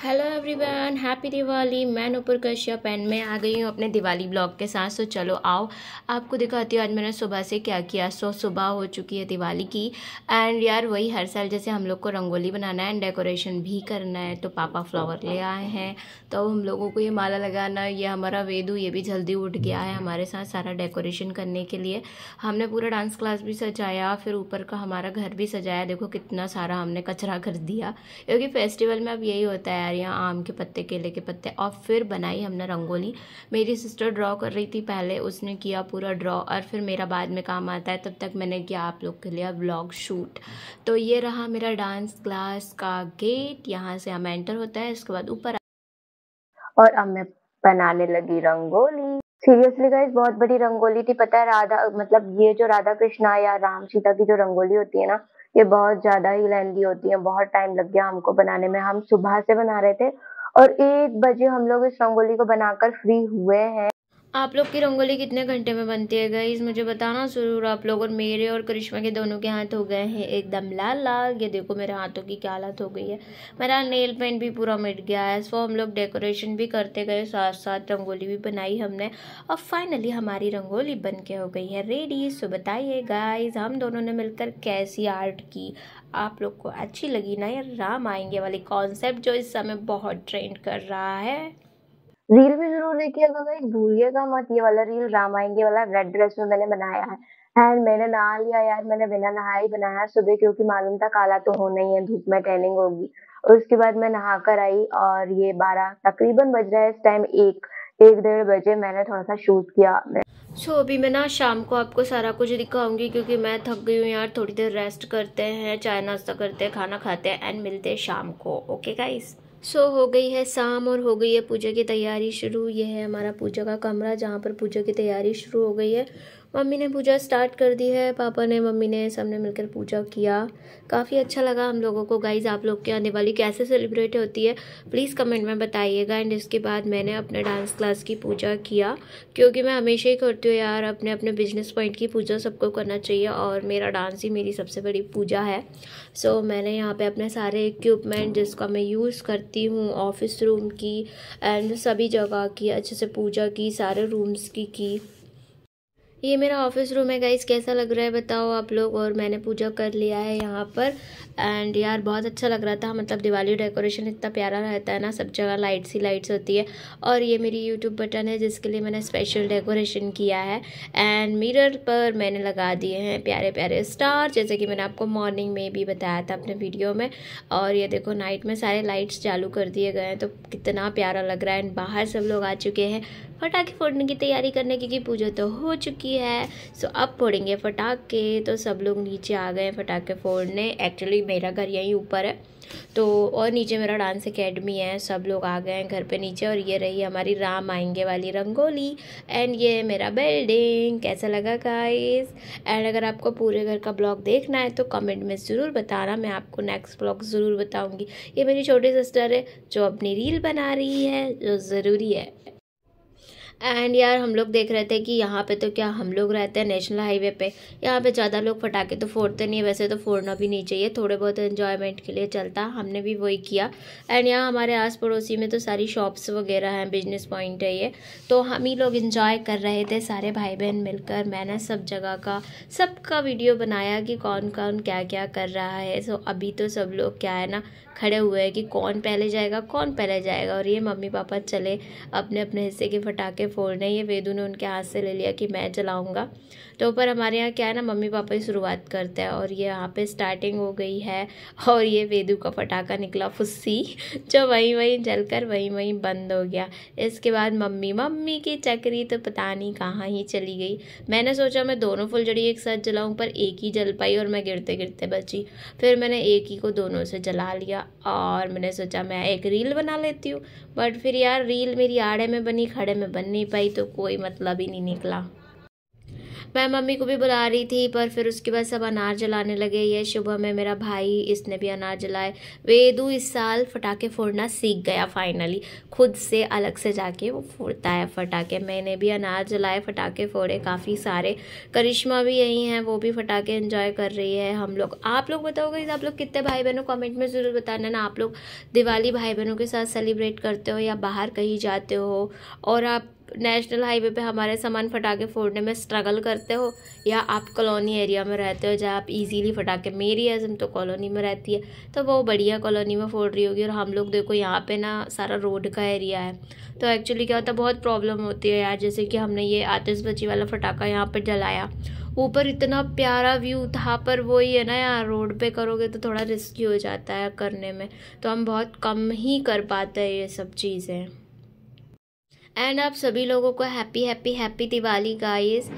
hello everyone happy Diwali मैं Nupur Kashyap and मैं आ गई हूँ अपने दिवाली ब्लॉग के साथ सो चलो आओ आपको दिखाती हूँ आज मैंने सुबह से क्या किया सो सुबह हो चुकी है दिवाली की एंड यार वही हर साल जैसे हम लोग को रंगोली बनाना है एंड डेकोरेशन भी करना है तो पापा फ्लावर ले आए हैं तो हम लोगों को ये माला लगाना ये हमारा वेदू ये भी जल्दी उठ गया है हमारे साथ सारा डेकोरेशन करने के लिए हमने पूरा डांस क्लास भी सजाया फिर ऊपर का हमारा घर भी सजाया देखो कितना सारा हमने कचरा कर दिया क्योंकि फेस्टिवल में अब यही होता है तैयारियाँ आम के पत्ते केले के पत्ते और फिर बनाई हमने रंगोली मेरी सिस्टर ड्रॉ कर रही थी पहले उसने किया पूरा ड्रॉ और फिर मेरा बाद में काम आता है तब तक मैंने किया आप लोग के लिए ब्लॉग शूट तो ये रहा मेरा डांस क्लास का गेट यहाँ से हम एंटर होता है इसके बाद ऊपर और अब मैं बनाने लगी रंगोली सीरियसली गाइस बहुत बड़ी रंगोली थी पता है राधा मतलब ये जो राधा कृष्णा या राम सीता की जो रंगोली होती है ना ये बहुत ज्यादा ही लेंदी होती है बहुत टाइम लग गया हमको बनाने में हम सुबह से बना रहे थे और एक बजे हम लोग इस रंगोली को बनाकर फ्री हुए हैं आप लोग की रंगोली कितने घंटे में बनती है गाइज मुझे बताना ज़रूर आप लोग और मेरे और करिश्मा के दोनों के हाथ हो गए हैं एकदम लाल लाल ये देखो मेरे हाथों की क्या हालत हो गई है मेरा नेल पेंट भी पूरा मिट गया है सो हम लोग डेकोरेशन भी करते गए साथ साथ रंगोली भी बनाई हमने और फाइनली हमारी रंगोली बन के हो गई है रेडी सो बताइए गाइज हम दोनों ने मिलकर कैसी आर्ट की आप लोग को अच्छी लगी ना ये राम आएंगे वाली कॉन्सेप्ट जो इस समय बहुत ट्रेंड कर रहा है रील भी जरूर देखिएगा गाइस भूलिएगा मत ये वाला रील रामायण ये वाला रेड ड्रेस में मैंने बनाया है एंड मैंने नहा लिया यार मैंने बिना नहाए ही बनाया सुबह क्योंकि मालूम था काला तो होना ही है धूप में टैनिंग होगी उसके बाद मैं नहा कर आई और ये बारह तकरीबन बज रहा है इस टाइम एक एक डेढ़ बजे मैंने थोड़ा सा शूट किया सो so, अभी मैं ना शाम को आपको सारा कुछ दिखाऊंगी क्योंकि मैं थक गई हूँ यार थोड़ी देर रेस्ट करते हैं चाय नाश्ता करते हैं खाना खाते हैं एंड मिलते हैं शाम को okay okay, guys so so, हो गई है शाम और हो गई है पूजा की तैयारी शुरू यह है हमारा पूजा का कमरा जहाँ पर पूजा की तैयारी शुरू हो गई है मम्मी ने पूजा स्टार्ट कर दी है पापा ने मम्मी ने सबने मिलकर पूजा किया काफ़ी अच्छा लगा हम लोगों को गाइज आप लोग के आने वाली कैसे सेलिब्रेट होती है प्लीज़ कमेंट में बताइएगा एंड इसके बाद मैंने अपने डांस क्लास की पूजा किया क्योंकि मैं हमेशा ही करती हूँ यार अपने अपने बिजनेस पॉइंट की पूजा सबको करना चाहिए और मेरा डांस ही मेरी सबसे बड़ी पूजा है सो so, मैंने यहाँ पर अपने सारे इक्विपमेंट जिसका मैं यूज़ करती हूँ ऑफिस रूम की एंड सभी जगह की अच्छे से पूजा की सारे रूम्स की की ये मेरा ऑफिस रूम है गाइस कैसा लग रहा है बताओ आप लोग और मैंने पूजा कर लिया है यहाँ पर एंड यार बहुत अच्छा लग रहा था मतलब दिवाली डेकोरेशन इतना प्यारा रहता है ना सब जगह लाइट्स ही लाइट्स होती है और ये मेरी यूट्यूब बटन है जिसके लिए मैंने स्पेशल डेकोरेशन किया है एंड मिरर पर मैंने लगा दिए हैं प्यारे प्यारे स्टार जैसे कि मैंने आपको मॉर्निंग में भी बताया था अपने वीडियो में और ये देखो नाइट में सारे लाइट्स चालू कर दिए गए हैं तो कितना प्यारा लग रहा है एंड बाहर सब लोग आ चुके हैं फटाखे फोड़ने की तैयारी करने क्योंकि पूजा तो हो चुकी है सो अब फोड़ेंगे फटाखे तो सब लोग नीचे आ गए फटाखे फोड़ने एक्चुअली मेरा घर यहीं ऊपर है तो और नीचे मेरा डांस अकेडमी है सब लोग आ गए हैं घर पे नीचे और ये रही हमारी राम आएंगे वाली रंगोली एंड ये मेरा बिल्डिंग कैसा लगा गाइस एंड अगर आपको पूरे घर का ब्लॉग देखना है तो कमेंट में ज़रूर बताना मैं आपको नेक्स्ट ब्लॉग ज़रूर बताऊँगी ये मेरी छोटी सिस्टर है जो अपनी रील बना रही है जो ज़रूरी है एंड यार हम लोग देख रहे थे कि यहाँ पे तो क्या हम लोग रहते हैं नेशनल हाईवे पे यहाँ पे ज़्यादा लोग फटाके तो फोड़ते नहीं वैसे तो फोड़ना भी नहीं चाहिए थोड़े बहुत इन्जॉयमेंट के लिए चलता हमने भी वही किया एंड यहाँ हमारे आस पड़ोसी में तो सारी शॉप्स वगैरह हैं बिजनेस पॉइंट है ये तो हम ही लोग इन्जॉय कर रहे थे सारे भाई बहन मिलकर मैंने सब जगह का सबका वीडियो बनाया कि कौन कौन क्या क्या कर रहा है सो अभी तो सब लोग क्या है ना खड़े हुए हैं कि कौन पहले जाएगा कौन पहले जाएगा और ये मम्मी पापा चले अपने अपने हिस्से के फटाके फ़ोन है ये वेदू ने उनके हाथ से ले लिया कि मैं चलाऊँगा तो पर हमारे यहाँ क्या है ना मम्मी पापा ही शुरुआत करते हैं और ये यहाँ पे स्टार्टिंग हो गई है और ये वेदू का पटाखा निकला फुस्सी जो वहीं वहीं जल कर वहीं वहीं बंद हो गया इसके बाद मम्मी मम्मी की चक्री तो पता नहीं कहाँ ही चली गई मैंने सोचा मैं दोनों फुलझड़ी एक साथ जलाऊँ पर एक ही जल पाई और मैं गिरते गिरते बची फिर मैंने एक ही को दोनों से जला लिया और मैंने सोचा मैं एक रील बना लेती हूँ बट फिर यार रील मेरी आड़े में बनी खड़े में बन नहीं पाई तो कोई मतलब ही नहीं निकला मैं मम्मी को भी बुला रही थी पर फिर उसके बाद सब अनार जलाने लगे ये शुभम में मेरा भाई इसने भी अनार जलाए वेदू इस साल फटाके फोड़ना सीख गया फाइनली खुद से अलग से जाके वो फोड़ता है फटाखे मैंने भी अनार जलाए फटाखे फोड़े काफ़ी सारे करिश्मा भी यही हैं वो भी फटाखे इन्जॉय कर रही है हम लोग आप लोग बताओगे आप लोग कितने भाई बहनों कॉमेंट में ज़रूर बताना ना आप लोग दिवाली भाई बहनों के साथ सेलिब्रेट करते हो या बाहर कहीं जाते हो और आप नेशनल हाईवे पे हमारे सामान फटाके फोड़ने में स्ट्रगल करते हो या आप कॉलोनी एरिया में रहते हो जहाँ आप इजीली फटाके मेरी अजम तो कॉलोनी में रहती है तो वो बढ़िया कॉलोनी में फोड़ रही होगी और हम लोग देखो यहाँ पे ना सारा रोड का एरिया है तो एक्चुअली क्या होता है बहुत प्रॉब्लम होती है यार जैसे कि हमने ये आतिशबाजी वाला फटाका यहाँ पर जलाया ऊपर इतना प्यारा व्यू था पर वही है ना यार रोड पे करोगे तो थोड़ा रिस्की हो जाता है करने में तो हम बहुत कम ही कर पाते हैं ये सब चीज़ें एंड आप सभी लोगों को happy happy happy Diwali guys